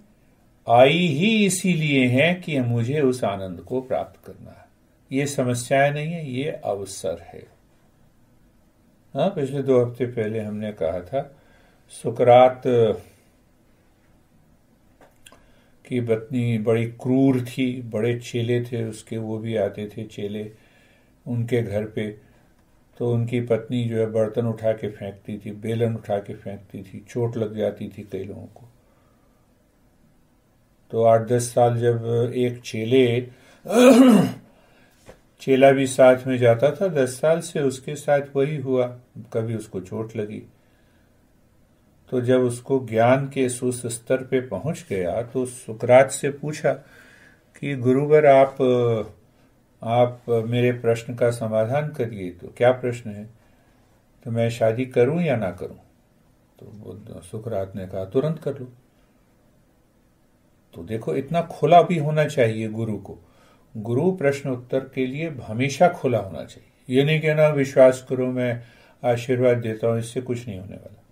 आई ही इसीलिए हैं कि मुझे उस आनंद को प्राप्त करना है ये समस्याएं नहीं है ये अवसर है हाँ पिछले दो हफ्ते पहले हमने कहा था सुकरात की पत्नी बड़ी क्रूर थी बड़े चेले थे उसके वो भी आते थे चेले उनके घर पे तो उनकी पत्नी जो है बर्तन उठा के फेंकती थी बेलन उठा के फेंकती थी चोट लग जाती थी कई लोगों को तो आठ दस साल जब एक चेले चेला भी साथ में जाता था दस साल से उसके साथ वही हुआ कभी उसको चोट लगी तो जब उसको ज्ञान के इस उस स्तर पे पहुंच गया तो सुकरात से पूछा कि गुरुवर आप आप मेरे प्रश्न का समाधान करिए तो क्या प्रश्न है तो मैं शादी करूं या ना करूं तो सुकरात ने कहा तुरंत कर लो तो देखो इतना खुला भी होना चाहिए गुरु को गुरु प्रश्न उत्तर के लिए हमेशा खुला होना चाहिए ये नहीं कहना विश्वास करो मैं आशीर्वाद देता हूं इससे कुछ नहीं होने वाला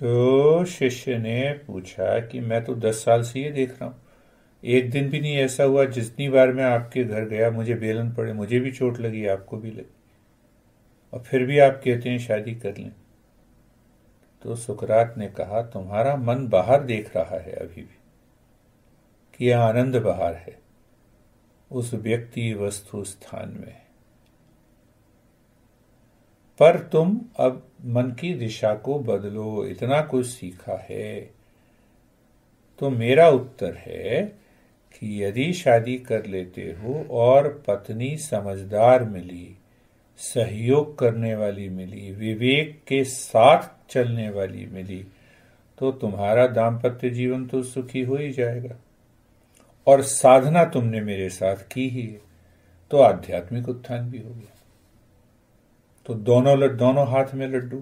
तो शिष्य ने पूछा कि मैं तो दस साल से ये देख रहा हूं एक दिन भी नहीं ऐसा हुआ जितनी बार मैं आपके घर गया मुझे बेलन पड़े मुझे भी चोट लगी आपको भी लगी और फिर भी आप कहते हैं शादी कर लें तो सुकरात ने कहा तुम्हारा मन बाहर देख रहा है अभी भी कि यह आनंद बाहर है उस व्यक्ति वस्तु स्थान में है पर तुम अब मन की दिशा को बदलो इतना कुछ सीखा है तो मेरा उत्तर है कि यदि शादी कर लेते हो और पत्नी समझदार मिली सहयोग करने वाली मिली विवेक के साथ चलने वाली मिली तो तुम्हारा दाम्पत्य जीवन तो सुखी हो ही जाएगा और साधना तुमने मेरे साथ की ही है तो आध्यात्मिक उत्थान भी होगा तो दोनों दोनों हाथ में लड्डू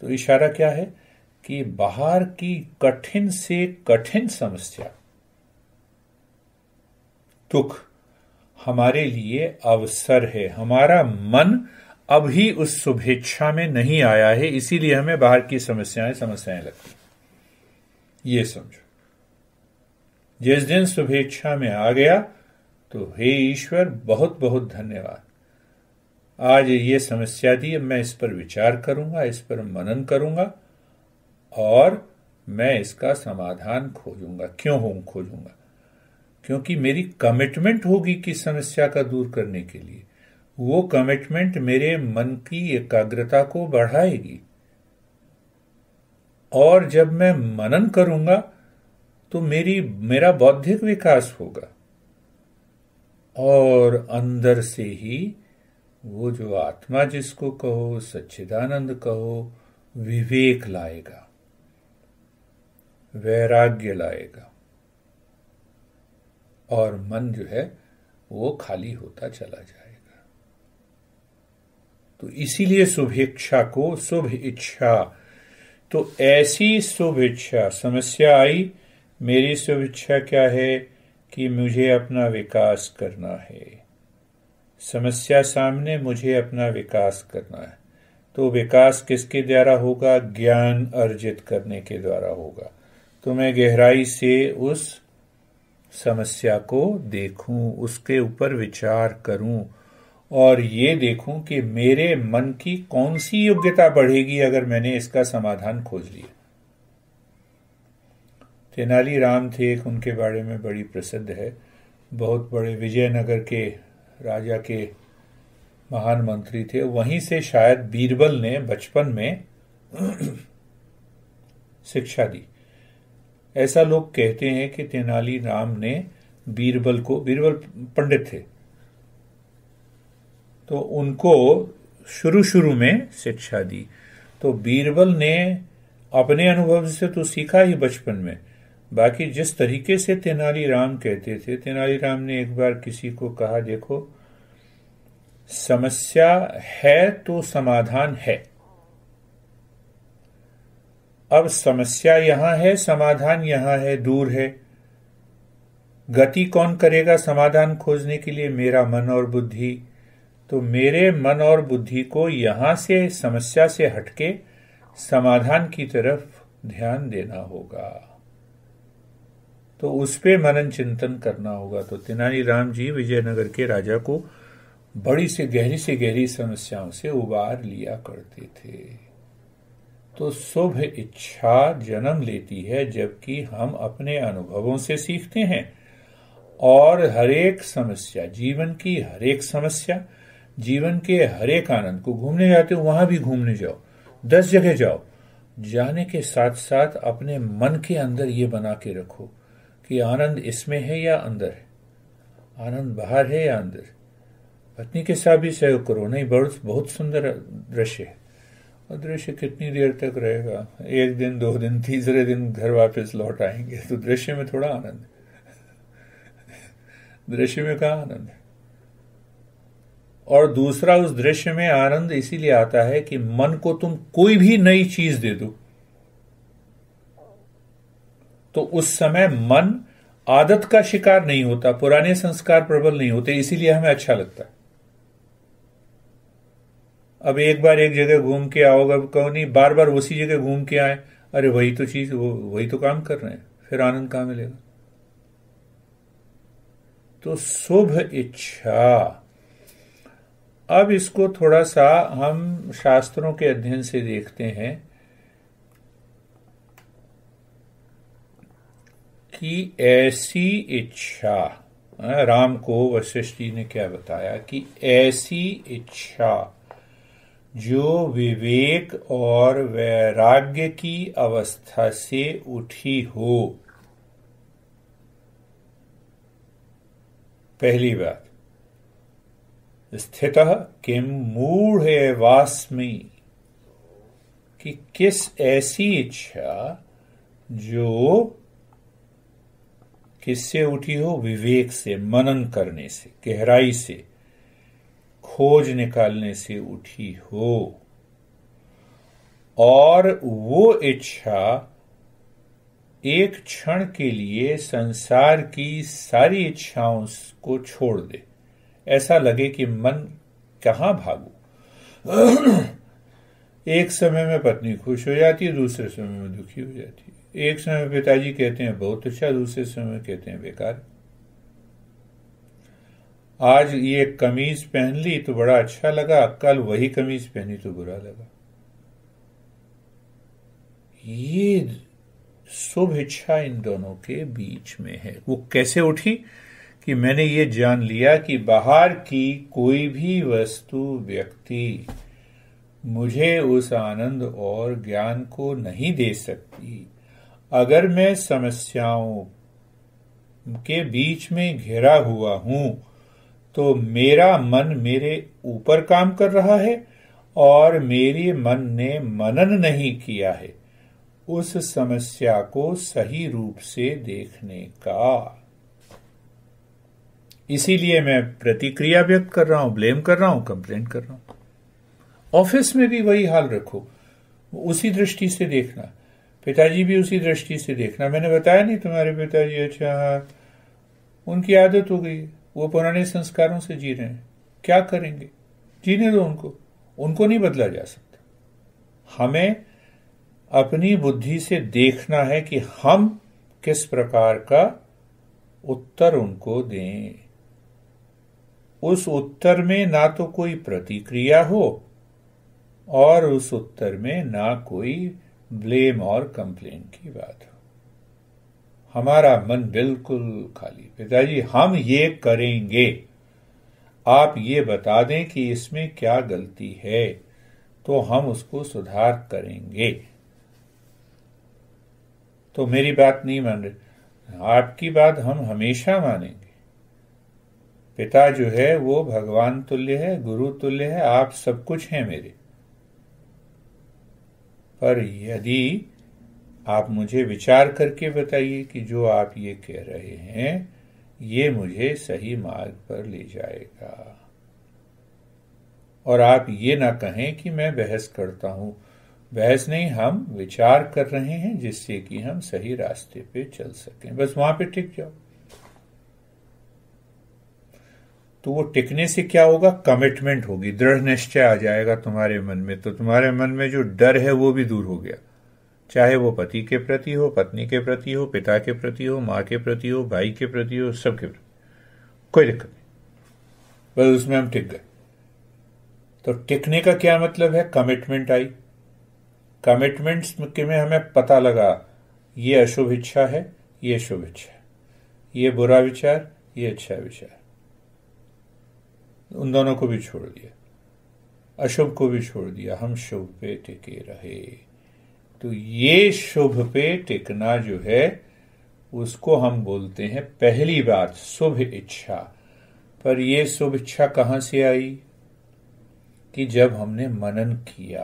तो इशारा क्या है कि बाहर की कठिन से कठिन समस्या दुख हमारे लिए अवसर है हमारा मन अभी उस शुभेच्छा में नहीं आया है इसीलिए हमें बाहर की समस्याएं समस्याएं लगती ये समझो जिस दिन शुभेच्छा में आ गया तो हे ईश्वर बहुत बहुत धन्यवाद आज ये समस्या थी मैं इस पर विचार करूंगा इस पर मनन करूंगा और मैं इसका समाधान खोजूंगा क्यों हूं खोजूंगा क्योंकि मेरी कमिटमेंट होगी किस समस्या का दूर करने के लिए वो कमिटमेंट मेरे मन की एकाग्रता को बढ़ाएगी और जब मैं मनन करूंगा तो मेरी मेरा बौद्धिक विकास होगा और अंदर से ही वो जो आत्मा जिसको कहो सच्चिदानंद कहो विवेक लाएगा वैराग्य लाएगा और मन जो है वो खाली होता चला जाएगा तो इसीलिए इच्छा को शुभ इच्छा तो ऐसी शुभ इच्छा समस्या आई मेरी शुभ इच्छा क्या है कि मुझे अपना विकास करना है समस्या सामने मुझे अपना विकास करना है तो विकास किसके द्वारा होगा ज्ञान अर्जित करने के द्वारा होगा तो मैं गहराई से उस समस्या को देखूं उसके ऊपर विचार करूं और ये देखूं कि मेरे मन की कौन सी योग्यता बढ़ेगी अगर मैंने इसका समाधान खोज लिया तेनाली राम थे एक उनके बारे में बड़ी प्रसिद्ध है बहुत बड़े विजयनगर के राजा के महान मंत्री थे वहीं से शायद बीरबल ने बचपन में शिक्षा दी ऐसा लोग कहते हैं कि तेनाली राम ने बीरबल को बीरबल पंडित थे तो उनको शुरू शुरू में शिक्षा दी तो बीरबल ने अपने अनुभव से तो सीखा ही बचपन में बाकी जिस तरीके से तेनालीराम कहते थे तेनालीराम ने एक बार किसी को कहा देखो समस्या है तो समाधान है अब समस्या यहां है समाधान यहां है दूर है गति कौन करेगा समाधान खोजने के लिए मेरा मन और बुद्धि तो मेरे मन और बुद्धि को यहां से समस्या से हटके समाधान की तरफ ध्यान देना होगा तो उस पर मनन चिंतन करना होगा तो तेनालीराम जी विजयनगर के राजा को बड़ी से गहरी से गहरी समस्याओं से उबार लिया करते थे तो शुभ इच्छा जन्म लेती है जबकि हम अपने अनुभवों से सीखते हैं और हरेक समस्या जीवन की हरेक समस्या जीवन के हरेक आनंद को घूमने जाते हो वहां भी घूमने जाओ दस जगह जाओ जाने के साथ साथ अपने मन के अंदर ये बना के रखो कि आनंद इसमें है या अंदर है आनंद बाहर है या अंदर पत्नी के साथ भी सहयोग करो नहीं बहुत बहुत सुंदर दृश्य है और दृश्य कितनी देर तक रहेगा एक दिन दो दिन तीसरे दिन घर वापस लौट आएंगे तो दृश्य में थोड़ा आनंद दृश्य में कहा आनंद है और दूसरा उस दृश्य में आनंद इसीलिए आता है कि मन को तुम कोई भी नई चीज दे दो तो उस समय मन आदत का शिकार नहीं होता पुराने संस्कार प्रबल नहीं होते इसीलिए हमें अच्छा लगता अब एक बार एक जगह घूम के आओगे कहो नहीं बार बार उसी जगह घूम के आए अरे वही तो चीज वो वही तो काम कर रहे हैं फिर आनंद कहां मिलेगा तो शुभ इच्छा अब इसको थोड़ा सा हम शास्त्रों के अध्ययन से देखते हैं कि ऐसी इच्छा हाँ, राम को वशिष्ठ जी ने क्या बताया कि ऐसी इच्छा जो विवेक और वैराग्य की अवस्था से उठी हो पहली बात स्थित किम मूढ़ वास्मी कि किस ऐसी इच्छा जो किससे उठी हो विवेक से मनन करने से गहराई से खोज निकालने से उठी हो और वो इच्छा एक क्षण के लिए संसार की सारी इच्छाओं को छोड़ दे ऐसा लगे कि मन कहा भागू एक समय में पत्नी खुश हो जाती है दूसरे समय में दुखी हो जाती है एक समय पिताजी कहते हैं बहुत अच्छा दूसरे समय कहते हैं बेकार आज ये कमीज पहन ली तो बड़ा अच्छा लगा कल वही कमीज पहनी तो बुरा लगा ये शुभ इच्छा इन दोनों के बीच में है वो कैसे उठी कि मैंने ये जान लिया कि बाहर की कोई भी वस्तु व्यक्ति मुझे उस आनंद और ज्ञान को नहीं दे सकती अगर मैं समस्याओं के बीच में घिरा हुआ हूं तो मेरा मन मेरे ऊपर काम कर रहा है और मेरे मन ने मनन नहीं किया है उस समस्या को सही रूप से देखने का इसीलिए मैं प्रतिक्रिया व्यक्त कर रहा हूं ब्लेम कर रहा हूं कंप्लेंट कर रहा हूं ऑफिस में भी वही हाल रखो उसी दृष्टि से देखना पिताजी भी उसी दृष्टि से देखना मैंने बताया नहीं तुम्हारे पिताजी अच्छा हाँ उनकी आदत हो गई वो पुराने संस्कारों से जी रहे हैं क्या करेंगे जीने दो उनको उनको नहीं बदला जा सकता हमें अपनी बुद्धि से देखना है कि हम किस प्रकार का उत्तर उनको दें उस उत्तर में ना तो कोई प्रतिक्रिया हो और उस उत्तर में ना कोई ब्लेम और कंप्लेन की बात हो हमारा मन बिल्कुल खाली पिताजी हम ये करेंगे आप ये बता दें कि इसमें क्या गलती है तो हम उसको सुधार करेंगे तो मेरी बात नहीं मान रहे आपकी बात हम हमेशा मानेंगे पिता जो है वो भगवान तुल्य है गुरु तुल्य है आप सब कुछ हैं मेरे पर यदि आप मुझे विचार करके बताइए कि जो आप ये कह रहे हैं ये मुझे सही मार्ग पर ले जाएगा और आप ये ना कहें कि मैं बहस करता हूं बहस नहीं हम विचार कर रहे हैं जिससे कि हम सही रास्ते पे चल सकें बस वहां पे टिक जाओ तो वो टिकने से क्या होगा कमिटमेंट होगी दृढ़ निश्चय आ जाएगा तुम्हारे मन में तो तुम्हारे मन में जो डर है वो भी दूर हो गया चाहे वो पति के प्रति हो पत्नी के प्रति हो पिता के प्रति हो माँ के प्रति हो भाई के प्रति हो सबके प्रति कोई दिक्कत नहीं बस उसमें हम टिक गए तो टिकने का क्या मतलब है कमिटमेंट आई कमिटमेंट्स के में हमें पता लगा ये अशुभ इच्छा है ये शुभ इच्छा ये बुरा विचार ये अच्छा विचार उन दोनों को भी छोड़ दिया अशुभ को भी छोड़ दिया हम शुभ पे टिके रहे तो ये शुभ पे टिकना जो है उसको हम बोलते हैं पहली बात शुभ इच्छा पर ये शुभ इच्छा कहां से आई कि जब हमने मनन किया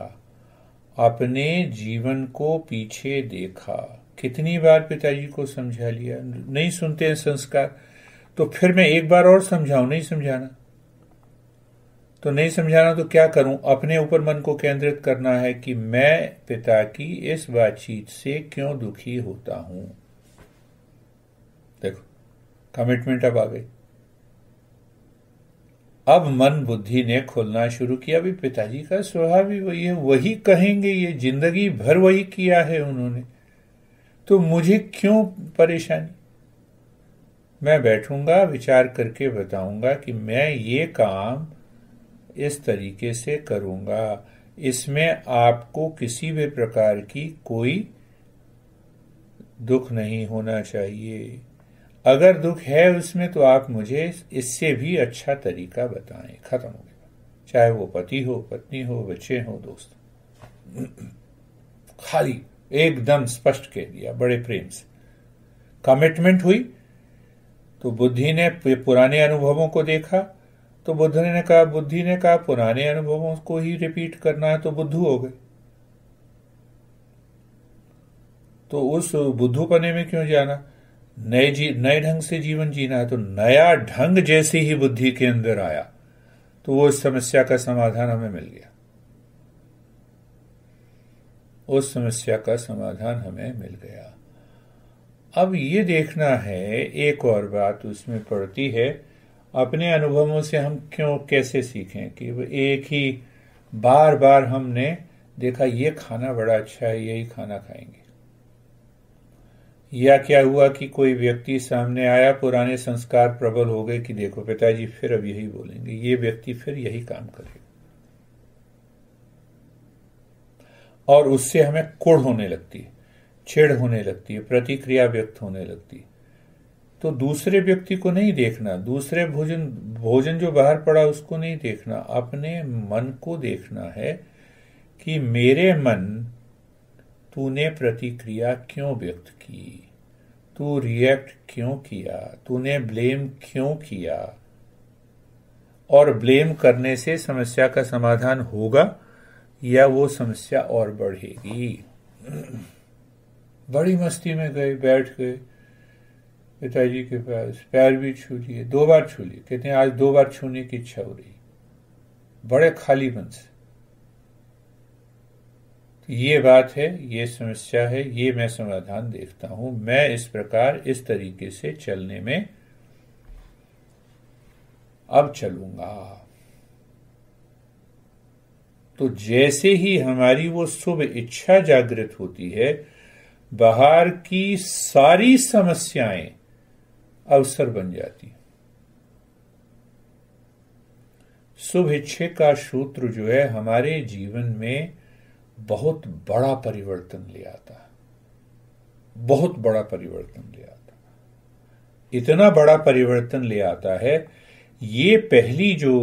अपने जीवन को पीछे देखा कितनी बार पिताजी को समझा लिया नहीं सुनते हैं संस्कार तो फिर मैं एक बार और समझाऊं नहीं समझाना तो नहीं समझाना तो क्या करूं अपने ऊपर मन को केंद्रित करना है कि मैं पिता की इस बातचीत से क्यों दुखी होता हूं देखो कमिटमेंट अब आ गई अब मन बुद्धि ने खोलना शुरू किया अभी पिताजी का स्वभाव ही वही है वही कहेंगे ये जिंदगी भर वही किया है उन्होंने तो मुझे क्यों परेशानी मैं बैठूंगा विचार करके बताऊंगा कि मैं ये काम इस तरीके से करूंगा इसमें आपको किसी भी प्रकार की कोई दुख नहीं होना चाहिए अगर दुख है उसमें तो आप मुझे इससे भी अच्छा तरीका बताएं खत्म हो गया चाहे वो पति हो पत्नी हो बच्चे हो दोस्त खाली एकदम स्पष्ट कह दिया बड़े प्रेम से कमिटमेंट हुई तो बुद्धि ने पुराने अनुभवों को देखा तो बुद्ध ने कहा बुद्धि ने कहा पुराने अनुभवों को ही रिपीट करना है तो बुद्धू हो गए तो उस बुद्धूपने में क्यों जाना नए जी नए ढंग से जीवन जीना है तो नया ढंग जैसे ही बुद्धि के अंदर आया तो वो इस समस्या का समाधान हमें मिल गया उस समस्या का समाधान हमें मिल गया अब ये देखना है एक और बात उसमें पड़ती है अपने अनुभवों से हम क्यों कैसे सीखें कि एक ही बार बार हमने देखा ये खाना बड़ा अच्छा है यही खाना खाएंगे या क्या हुआ कि कोई व्यक्ति सामने आया पुराने संस्कार प्रबल हो गए कि देखो पिताजी फिर अब यही बोलेंगे ये व्यक्ति फिर यही काम करेगा और उससे हमें कुड़ होने लगती है छेड़ होने लगती है प्रतिक्रिया व्यक्त होने लगती है तो दूसरे व्यक्ति को नहीं देखना दूसरे भोजन भोजन जो बाहर पड़ा उसको नहीं देखना अपने मन को देखना है कि मेरे मन तूने प्रतिक्रिया क्यों व्यक्त की तू रिएक्ट क्यों किया तूने ब्लेम क्यों किया और ब्लेम करने से समस्या का समाधान होगा या वो समस्या और बढ़ेगी बड़ी मस्ती में गए बैठ गए पिताजी के पास पैर भी छू लिए दो बार छू लिए कहते हैं आज दो बार छूने की इच्छा हो रही बड़े खाली मन से तो ये बात है ये समस्या है ये मैं समाधान देखता हूं मैं इस प्रकार इस तरीके से चलने में अब चलूंगा तो जैसे ही हमारी वो शुभ इच्छा जागृत होती है बाहर की सारी समस्याएं अवसर बन जाती है शुभ इच्छे का सूत्र जो है हमारे जीवन में बहुत बड़ा परिवर्तन ले आता है बहुत बड़ा परिवर्तन ले आता इतना बड़ा परिवर्तन ले आता है ये पहली जो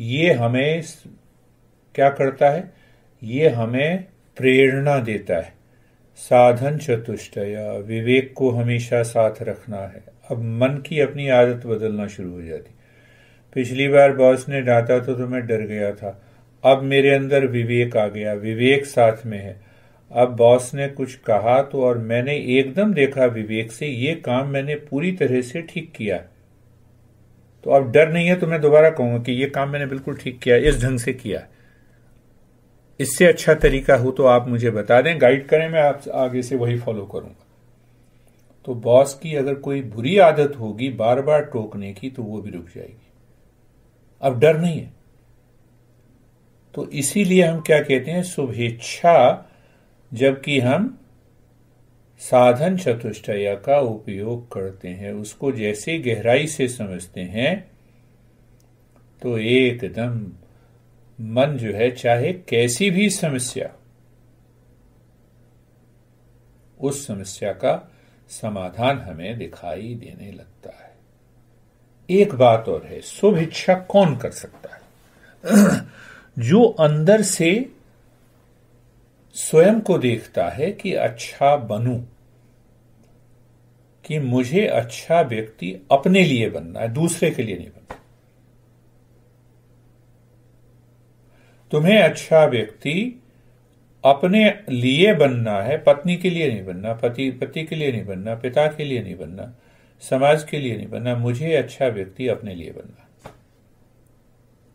ये हमें क्या करता है ये हमें प्रेरणा देता है साधन चतुष्टय विवेक को हमेशा साथ रखना है अब मन की अपनी आदत बदलना शुरू हो जाती पिछली बार बॉस ने डांटा तो, तो मैं डर गया था अब मेरे अंदर विवेक आ गया विवेक साथ में है अब बॉस ने कुछ कहा तो और मैंने एकदम देखा विवेक से ये काम मैंने पूरी तरह से ठीक किया तो अब डर नहीं है तो मैं दोबारा कहूंगा कि ये काम मैंने बिल्कुल ठीक किया इस ढंग से किया इससे अच्छा तरीका हो तो आप मुझे बता दें गाइड करें मैं आप आगे से वही फॉलो करूंगा तो बॉस की अगर कोई बुरी आदत होगी बार बार टोकने की तो वो भी रुक जाएगी अब डर नहीं है तो इसीलिए हम क्या कहते हैं शुभेच्छा जबकि हम साधन चतुष्टया का उपयोग करते हैं उसको जैसे गहराई से समझते हैं तो एकदम मन जो है चाहे कैसी भी समस्या उस समस्या का समाधान हमें दिखाई देने लगता है एक बात और है शुभ इच्छा कौन कर सकता है जो अंदर से स्वयं को देखता है कि अच्छा बनू कि मुझे अच्छा व्यक्ति अपने लिए बनना है दूसरे के लिए नहीं बनना तुम्हें अच्छा व्यक्ति अपने लिए बनना है पत्नी के लिए नहीं बनना पति पति के लिए नहीं बनना पिता के लिए नहीं बनना समाज के लिए नहीं बनना मुझे अच्छा व्यक्ति अपने लिए बनना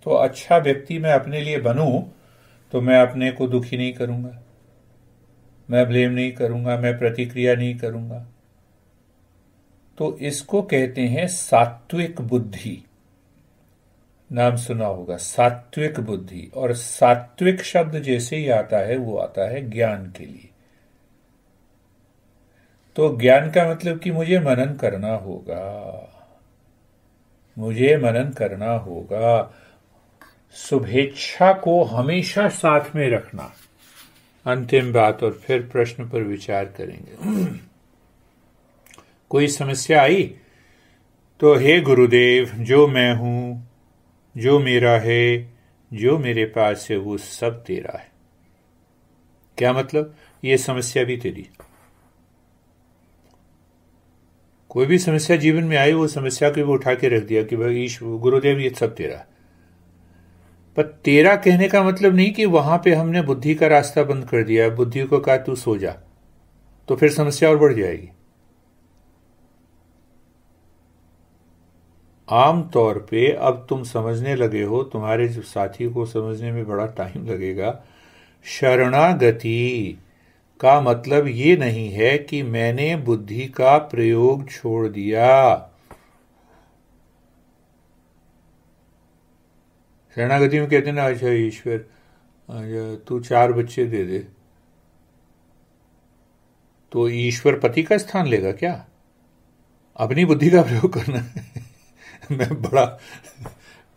तो अच्छा व्यक्ति मैं अपने लिए बनूं तो मैं अपने को दुखी नहीं करूंगा मैं ब्लेम नहीं करूंगा मैं प्रतिक्रिया नहीं करूंगा तो इसको कहते हैं सात्विक बुद्धि नाम सुना होगा सात्विक बुद्धि और सात्विक शब्द जैसे ही आता है वो आता है ज्ञान के लिए तो ज्ञान का मतलब कि मुझे मनन करना होगा मुझे मनन करना होगा शुभेच्छा को हमेशा साथ में रखना अंतिम बात और फिर प्रश्न पर विचार करेंगे कोई समस्या आई तो हे गुरुदेव जो मैं हूं जो मेरा है जो मेरे पास है वो सब तेरा है क्या मतलब ये समस्या भी तेरी कोई भी समस्या जीवन में आई वो समस्या को वो उठा के रख दिया कि भाई गुरुदेव ये सब तेरा पर तेरा कहने का मतलब नहीं कि वहां पे हमने बुद्धि का रास्ता बंद कर दिया बुद्धि को कहा तू सो जा तो फिर समस्या और बढ़ जाएगी आम तौर पे अब तुम समझने लगे हो तुम्हारे जो साथी को समझने में बड़ा टाइम लगेगा शरणागति का मतलब ये नहीं है कि मैंने बुद्धि का प्रयोग छोड़ दिया शरणागति में कहते ना अच्छा ईश्वर अच्छा, तू चार बच्चे दे दे तो ईश्वर पति का स्थान लेगा क्या अपनी बुद्धि का प्रयोग करना है मैं बड़ा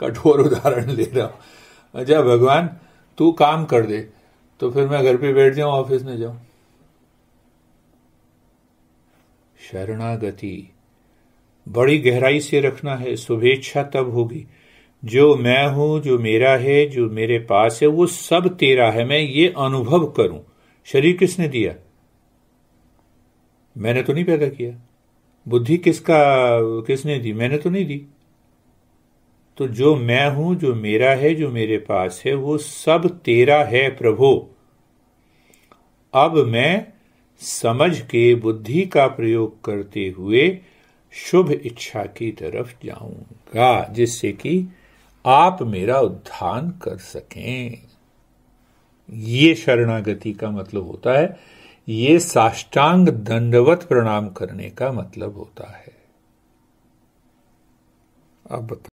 कठोर उदाहरण ले रहा हूं अच्छा भगवान तू काम कर दे तो फिर मैं घर पे बैठ जाऊं ऑफिस में जाऊं शरणागति बड़ी गहराई से रखना है शुभेच्छा तब होगी जो मैं हूं जो मेरा है जो मेरे पास है वो सब तेरा है मैं ये अनुभव करूं शरीर किसने दिया मैंने तो नहीं पैदा किया बुद्धि किसका किसने दी मैंने तो नहीं दी तो जो मैं हूं जो मेरा है जो मेरे पास है वो सब तेरा है प्रभु अब मैं समझ के बुद्धि का प्रयोग करते हुए शुभ इच्छा की तरफ जाऊंगा जिससे कि आप मेरा उद्धान कर सकें ये शरणागति का मतलब होता है ये साष्टांग दंडवत प्रणाम करने का मतलब होता है अब बता